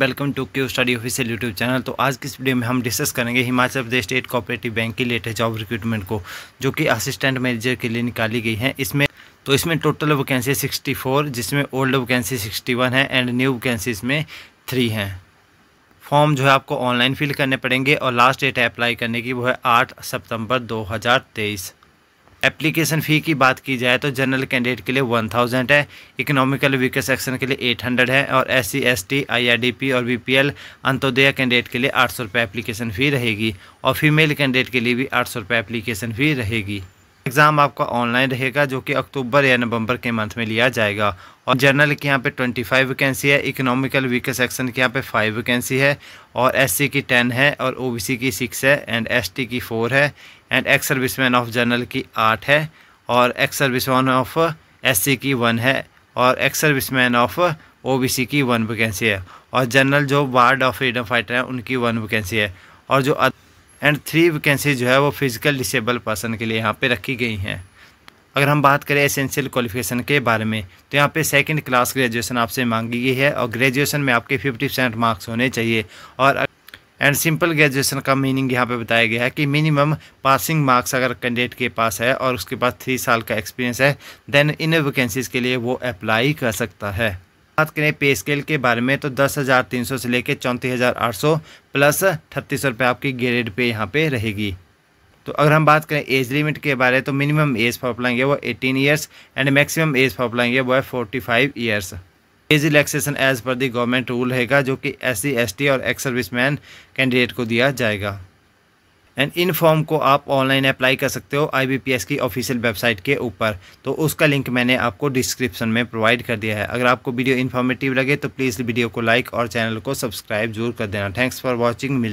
welcome to Q study official YouTube channel तो आज की इस वीडियो में हम डिस्कस करेंगे Himachal Pradesh state cooperative bank की लेटेस्ट जॉब रिक्रूटमेंट को जो कि असिस्टेंट मैनेजर के लिए निकाली गई है इसमें तो इसमें टोटल वैकेंसी 64 जिसमें ओल्ड वैकेंसी 61 है एंड न्यू वैकेंसी इसमें थ्री हैं फॉर्म जो है आपको ऑनलाइन फिल करने पड़ेंगे और लास्ट डेट अप्लाई करने की वो है आठ सितम्बर दो एप्लीकेशन फ़ी की बात की जाए तो जनरल कैंडिडेट के लिए वन थाउजेंड है इकोनॉमिकल वीकर सेक्शन के लिए एट हंड्रेड है और S C S T I R D P और B P L Antyodaya candidate के लिए आठ सौ रुपये एप्लीकेशन फ़ी रहेगी और फीमेल कैंडिडेट के लिए भी आठ सौ रुपये एप्लीकेशन फ़ी रहेगी एग्ज़ाम आपका ऑनलाइन रहेगा जो कि अक्टूबर या नवंबर के मंथ में लिया जाएगा और जनरल की यहाँ पे 25 वैकेंसी है इकोनॉमिकल वीकर सेक्शन की यहाँ पे 5 वैकेंसी है और एससी की 10 है और ओबीसी की 6 है एंड एसटी की 4 है and ex serviceman of general की 8 है और एक्स सर्विसमैन ऑफ एस की 1 है और एक्स सर्विसमैन ऑफ ओ की 1 वैकेंसी है और जनरल जो वार्ड ऑफ फ्रीडम फाइटर हैं उनकी वन वैकेंसी है और जो एंड थ्री वैकेंसी जो है वो फिज़िकल डिसेबल पर्सन के लिए यहाँ पे रखी गई हैं अगर हम बात करें एसेंशियल क्वालिफिकेशन के बारे में तो यहाँ पे सेकंड क्लास ग्रेजुएशन आपसे मांगी गई है और ग्रेजुएशन में आपके 50 परसेंट मार्क्स होने चाहिए और एंड सिंपल ग्रेजुएशन का मीनिंग यहाँ पे बताया गया है कि मिनिमम पासिंग मार्क्स अगर कैंडिडेट के पास है और उसके पास थ्री साल का एक्सपीरियंस है देन इन वैकेंसीज़ के लिए वो अप्लाई कर सकता है बात करें पे स्केल के बारे में तो दस हज़ार तीन सौ से लेकर चौंतीस हज़ार आठ सौ प्लस छत्तीस सौ रुपये आपकी ग्रेड पे यहाँ पे रहेगी तो अगर हम बात करें एज लिमिट के बारे में तो मिनिमम एज फॉर अप्लाइंग वो eighteen years and maximum age for applying वो है forty five years age relaxation as per the government rule रहेगा जो कि एस सी एस टी और एक्स सर्विस मैन कैंडिडेट को दिया जाएगा एंड इन फॉर्म को आप ऑनलाइन अप्लाई कर सकते हो आईबीपीएस की ऑफिशियल वेबसाइट के ऊपर तो उसका लिंक मैंने आपको डिस्क्रिप्शन में प्रोवाइड कर दिया है अगर आपको वीडियो इन्फॉर्मेटिव लगे तो प्लीज़ वीडियो को लाइक और चैनल को सब्सक्राइब जरूर कर देना थैंक्स फॉर वॉचिंग मिल